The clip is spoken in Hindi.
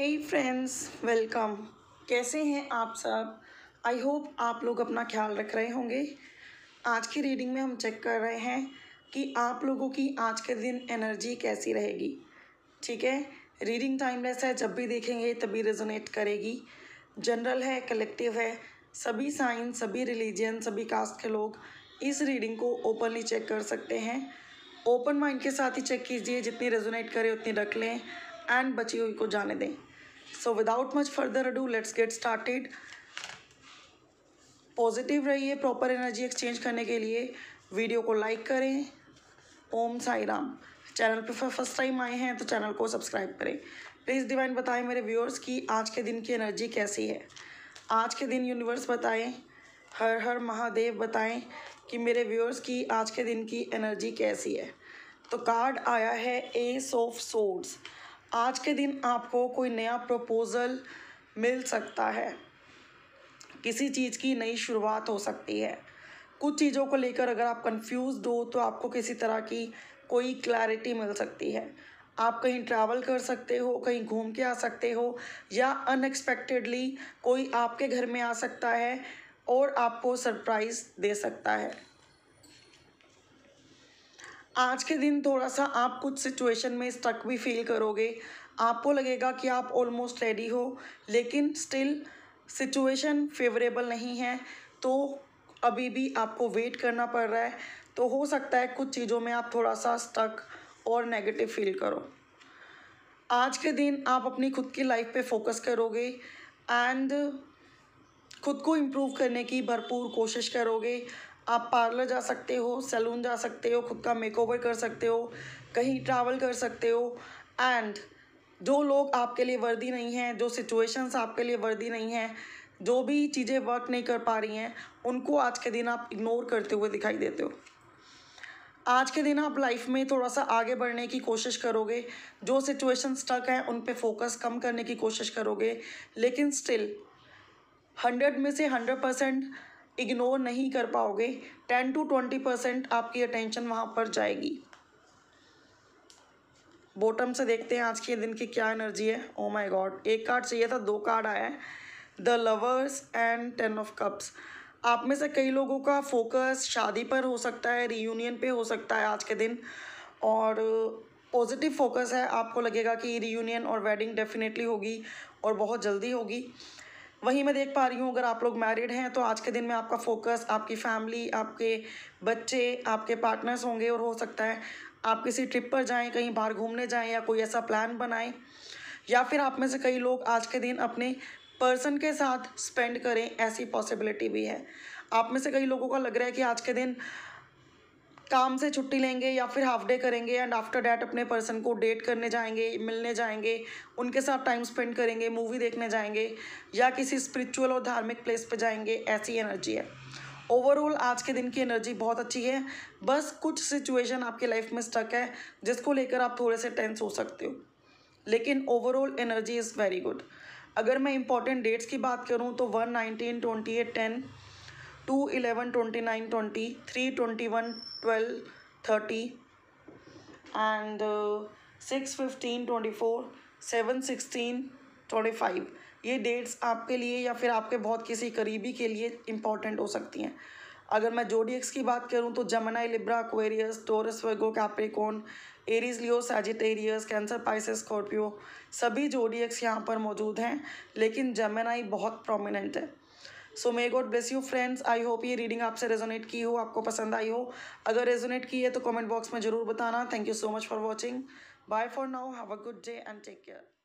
हे फ्रेंड्स वेलकम कैसे हैं आप सब आई होप आप लोग अपना ख्याल रख रहे होंगे आज की रीडिंग में हम चेक कर रहे हैं कि आप लोगों की आज के दिन एनर्जी कैसी रहेगी ठीक है रीडिंग टाइमलेस है जब भी देखेंगे तभी रेजोनेट करेगी जनरल है कलेक्टिव है सभी साइन सभी रिलीजन सभी कास्ट के लोग इस रीडिंग को ओपनली चेक कर सकते हैं ओपन माइंड के साथ ही चेक कीजिए जितनी रेजोनेट करे उतनी रख लें एंड बची हुई को जाने दें so without much further ado let's get started positive रहिए प्रॉपर एनर्जी एक्सचेंज करने के लिए वीडियो को लाइक करें ओम साई राम चैनल पर फर्स्ट टाइम आए हैं तो चैनल को सब्सक्राइब करें प्लीज़ डिवाइन बताएं मेरे व्यूअर्स की आज के दिन की एनर्जी कैसी है आज के दिन यूनिवर्स बताएं हर हर महादेव बताएं कि मेरे व्यूअर्स की आज के दिन की एनर्जी कैसी है तो कार्ड आया है एस ऑफ सोड्स आज के दिन आपको कोई नया प्रपोज़ल मिल सकता है किसी चीज़ की नई शुरुआत हो सकती है कुछ चीज़ों को लेकर अगर आप कंफ्यूज हो तो आपको किसी तरह की कोई क्लैरिटी मिल सकती है आप कहीं ट्रैवल कर सकते हो कहीं घूम के आ सकते हो या अनएक्सपेक्टेडली कोई आपके घर में आ सकता है और आपको सरप्राइज़ दे सकता है आज के दिन थोड़ा सा आप कुछ सिचुएशन में स्ट्रक भी फील करोगे आपको लगेगा कि आप ऑलमोस्ट रेडी हो लेकिन स्टिल सिचुएशन फेवरेबल नहीं है तो अभी भी आपको वेट करना पड़ रहा है तो हो सकता है कुछ चीज़ों में आप थोड़ा सा स्टक और नेगेटिव फील करो आज के दिन आप अपनी खुद की लाइफ पे फोकस करोगे एंड खुद को इम्प्रूव करने की भरपूर कोशिश करोगे आप पार्लर जा सकते हो सैलून जा सकते हो खुद का मेकओवर कर सकते हो कहीं ट्रैवल कर सकते हो एंड जो लोग आपके लिए वर्दी नहीं हैं जो सिचुएशंस आपके लिए वर्दी नहीं हैं जो भी चीज़ें वर्क नहीं कर पा रही हैं उनको आज के दिन आप इग्नोर करते हुए दिखाई देते हो आज के दिन आप लाइफ में थोड़ा सा आगे बढ़ने की कोशिश करोगे जो सिचुएशन स्टक हैं उन पर फोकस कम करने की कोशिश करोगे लेकिन स्टिल हंड्रेड में से हंड्रेड परसेंट इग्नोर नहीं कर पाओगे टेन टू ट्वेंटी परसेंट आपकी अटेंशन वहाँ पर जाएगी बॉटम से देखते हैं आज के दिन की क्या एनर्जी है ओ माय गॉड एक कार्ड चाहिए था दो कार्ड आया है the lovers and ten of cups आप में से कई लोगों का फोकस शादी पर हो सकता है रीयूनियन पे हो सकता है आज के दिन और पॉजिटिव फोकस है आपको लगेगा कि रीयूनियन और वेडिंग डेफिनेटली होगी और बहुत जल्दी होगी वहीं मैं देख पा रही हूँ अगर आप लोग मैरिड हैं तो आज के दिन में आपका फोकस आपकी फैमिली आपके बच्चे आपके पार्टनर्स होंगे और हो सकता है आप किसी ट्रिप पर जाएं कहीं बाहर घूमने जाएं या कोई ऐसा प्लान बनाएं या फिर आप में से कई लोग आज के दिन अपने पर्सन के साथ स्पेंड करें ऐसी पॉसिबिलिटी भी है आप में से कई लोगों का लग रहा है कि आज के दिन काम से छुट्टी लेंगे या फिर हाफ डे करेंगे एंड आफ्टर डैट अपने पर्सन को डेट करने जाएंगे मिलने जाएंगे उनके साथ टाइम स्पेंड करेंगे मूवी देखने जाएंगे या किसी स्पिरिचुअल और धार्मिक प्लेस पे जाएंगे ऐसी एनर्जी है ओवरऑल आज के दिन की एनर्जी बहुत अच्छी है बस कुछ सिचुएशन आपके लाइफ में स्टक है जिसको लेकर आप थोड़े से टेंस हो सकते हो लेकिन overall energy is very good अगर मैं इंपॉर्टेंट डेट्स की बात करूँ तो one nineteen twenty eight ten two eleven twenty nine twenty three twenty one twelve thirty and six fifteen twenty four seven sixteen twenty five ये डेट्स आपके लिए या फिर आपके बहुत किसी करीबी के लिए इम्पॉर्टेंट हो सकती हैं अगर मैं जोडियक्स की बात करूं तो Gemini Libra Aquarius Taurus Virgo Capricorn Aries Leo Sagittarius Cancer Pisces Scorpio सभी जोडियक्स यहाँ पर मौजूद हैं लेकिन जमनाई बहुत प्रोमिनेंट है so may god bless you friends I hope ये रीडिंग आपसे रेजोनेट की हो आपको पसंद आई हो अगर रेजोनेट की है तो कमेंट बॉक्स में ज़रूर बताना thank you so much for watching bye for now have a good day and take care